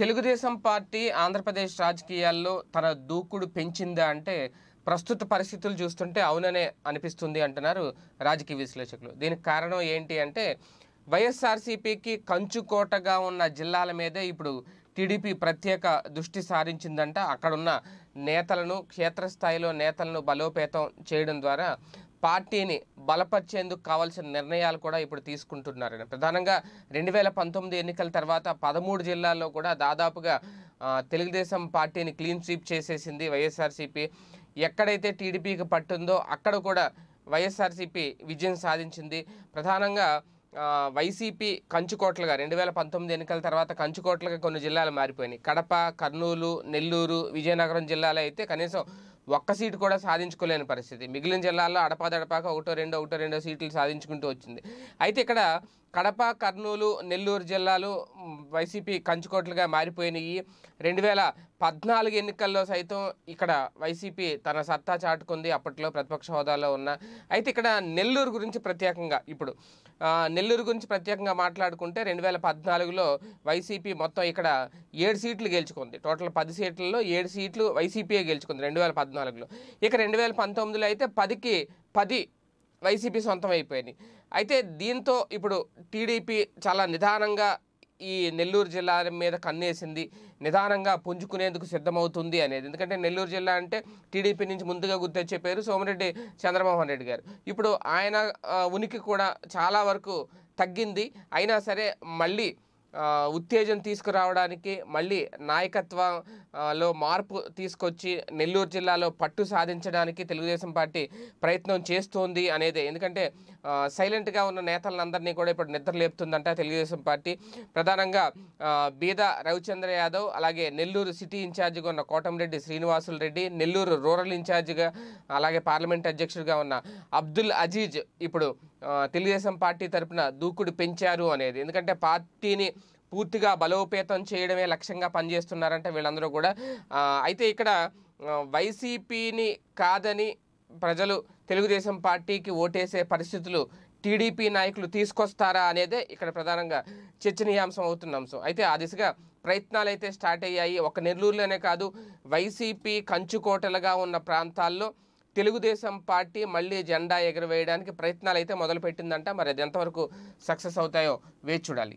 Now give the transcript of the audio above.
Telugu Desam party Andhra Pradesh రాజకీయాల్లో తన దూకుడు పెంచిందా అంటే ప్రస్తుత పరిస్థితులు చూస్తుంటే అవుననే అనిపిస్తుంది అంటున్నారు రాజకీయ విశ్లేషకులు దీనికి కారణం ఏంటి అంటే వైఎస్ఆర్సీపీకి కంచుకోటగా ఉన్న జిల్లాల మీదే ఇప్పుడు టీడీపీ ప్రత్యేక దృష్టి సారించిందంట అక్కడున్న నేతలను క్షేత్రస్థాయిలో నేతలను బలోపేతం చేయడం ద్వారా పార్టీని బలపరిచేందుకు కావాల్సిన నిర్ణయాలు కూడా ఇప్పుడు తీసుకుంటున్నారు ప్రధానంగా రెండు వేల పంతొమ్మిది ఎన్నికల తర్వాత పదమూడు జిల్లాల్లో కూడా దాదాపుగా తెలుగుదేశం పార్టీని క్లీన్ స్వీప్ చేసేసింది వైఎస్ఆర్సీపీ ఎక్కడైతే టీడీపీకి పట్టుందో అక్కడ కూడా వైఎస్ఆర్సీపీ విజయం సాధించింది ప్రధానంగా వైసీపీ కంచుకోట్లుగా రెండు వేల పంతొమ్మిది ఎన్నికల తర్వాత కంచుకోట్లుగా కొన్ని జిల్లాలు మారిపోయినాయి కడప కర్నూలు నెల్లూరు విజయనగరం జిల్లాలో అయితే కనీసం ఒక్క సీటు కూడా సాధించుకోలేని పరిస్థితి మిగిలిన జిల్లాల్లో అడపాదడపాక ఒకటో రెండో ఒకటో రెండో సీట్లు సాధించుకుంటూ వచ్చింది అయితే ఇక్కడ కడప కర్నూలు నెల్లూరు జిల్లాలు వైసీపీ కంచుకోట్లుగా మారిపోయినాయి రెండు వేల పద్నాలుగు ఎన్నికల్లో సైతం ఇక్కడ వైసీపీ తన సత్తా చాటుకుంది అప్పట్లో ప్రతిపక్ష హోదాలో ఉన్న అయితే ఇక్కడ నెల్లూరు గురించి ప్రత్యేకంగా ఇప్పుడు నెల్లూరు గురించి ప్రత్యేకంగా మాట్లాడుకుంటే రెండు వేల పద్నాలుగులో వైసీపీ మొత్తం ఇక్కడ ఏడు సీట్లు గెలుచుకుంది టోటల్ పది సీట్లలో ఏడు సీట్లు వైసీపీయే గెలుచుకుంది రెండు వేల పద్నాలుగులో ఇక రెండు వేల పంతొమ్మిదిలో అయితే పదికి పది వైసీపీ సొంతం అయిపోయినాయి అయితే దీంతో ఇప్పుడు టీడీపీ చాలా నిదానంగా ఈ నెల్లూరు జిల్లా మీద కన్నేసింది నిదానంగా పుంజుకునేందుకు సిద్ధమవుతుంది అనేది ఎందుకంటే నెల్లూరు జిల్లా అంటే టీడీపీ నుంచి ముందుగా గుర్తొచ్చే పేరు సోమిరెడ్డి చంద్రమోహన్ రెడ్డి గారు ఇప్పుడు ఆయన ఉనికి కూడా చాలా వరకు తగ్గింది అయినా సరే మళ్ళీ ఉత్తేజం తీసుకురావడానికి మళ్ళీ నాయకత్వంలో మార్పు తీసుకొచ్చి నెల్లూరు జిల్లాలో పట్టు సాధించడానికి తెలుగుదేశం పార్టీ ప్రయత్నం చేస్తోంది అనేది ఎందుకంటే సైలెంట్గా ఉన్న నేతలందరినీ కూడా ఇప్పుడు నిద్ర లేపుతుందంట తెలుగుదేశం పార్టీ ప్రధానంగా బీద రవిచంద్ర యాదవ్ అలాగే నెల్లూరు సిటీ ఇన్ఛార్జిగా ఉన్న కోటంరెడ్డి శ్రీనివాసులు రెడ్డి నెల్లూరు రూరల్ ఇన్ఛార్జిగా అలాగే పార్లమెంట్ అధ్యక్షుడిగా ఉన్న అబ్దుల్ అజీజ్ ఇప్పుడు తెలుగుదేశం పార్టీ తరఫున దూకుడు పెంచారు అనేది ఎందుకంటే పార్టీని పూర్తిగా బలోపేతం చేయడమే లక్ష్యంగా పనిచేస్తున్నారంటే వీళ్ళందరూ కూడా అయితే ఇక్కడ వైసీపీని కాదని ప్రజలు తెలుగుదేశం పార్టీకి ఓటేసే పరిస్థితులు టీడీపీ నాయకులు తీసుకొస్తారా అనేదే ఇక్కడ ప్రధానంగా చర్చనీయాంశం అవుతున్న అంశం అయితే ఆ దిశగా ప్రయత్నాలు అయితే స్టార్ట్ అయ్యాయి ఒక నెల్లూరులోనే కాదు వైసీపీ కంచుకోటలుగా ఉన్న ప్రాంతాల్లో తెలుగుదేశం పార్టీ మళ్ళీ జెండా ఎగరవేయడానికి ప్రయత్నాలు అయితే మొదలుపెట్టిందంట మరి అది ఎంతవరకు సక్సెస్ అవుతాయో వేచి చూడాలి